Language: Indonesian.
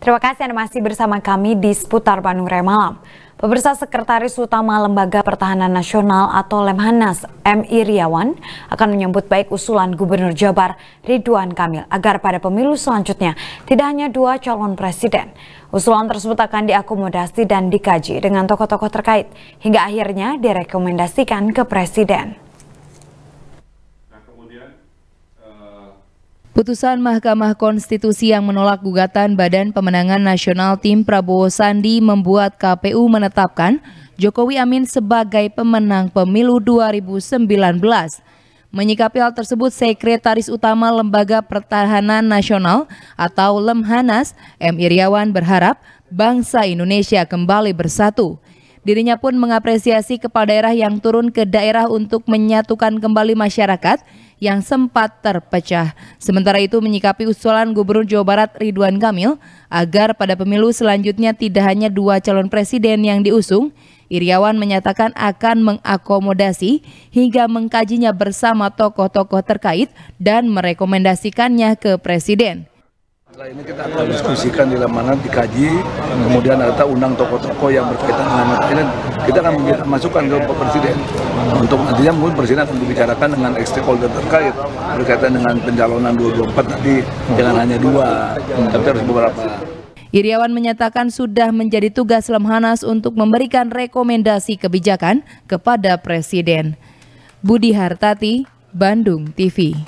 Terima kasih Anda masih bersama kami di Seputar Bandung Raya Malam. Pemirsa Sekretaris Utama Lembaga Pertahanan Nasional atau Lemhanas M. Iriawan akan menyambut baik usulan Gubernur Jabar Ridwan Kamil agar pada pemilu selanjutnya tidak hanya dua calon presiden. Usulan tersebut akan diakomodasi dan dikaji dengan tokoh-tokoh terkait hingga akhirnya direkomendasikan ke presiden. Nah, eh, Putusan Mahkamah Konstitusi yang menolak gugatan Badan Pemenangan Nasional Tim Prabowo Sandi membuat KPU menetapkan Jokowi Amin sebagai pemenang pemilu 2019. Menyikapi hal tersebut, Sekretaris Utama Lembaga Pertahanan Nasional atau Lemhanas, M. Iriawan berharap bangsa Indonesia kembali bersatu. Dirinya pun mengapresiasi kepala daerah yang turun ke daerah untuk menyatukan kembali masyarakat yang sempat terpecah. Sementara itu menyikapi usulan Gubernur Jawa Barat Ridwan Kamil agar pada pemilu selanjutnya tidak hanya dua calon presiden yang diusung, Iriawan menyatakan akan mengakomodasi hingga mengkajinya bersama tokoh-tokoh terkait dan merekomendasikannya ke Presiden. Setelah ini kita akan diskusikan di mana dikaji, kemudian ada undang tokoh-tokoh yang berkaitan dengan Thailand. Kita akan memberikan masukan ke Presiden untuk nantinya mungkin Presiden akan dibicarakan dengan stakeholder terkait berkaitan dengan pencalonan 224 nanti jangan hanya dua, tapi harus beberapa. Iriawan menyatakan sudah menjadi tugas Lemhanas untuk memberikan rekomendasi kebijakan kepada Presiden. Budi Hartati, Bandung TV.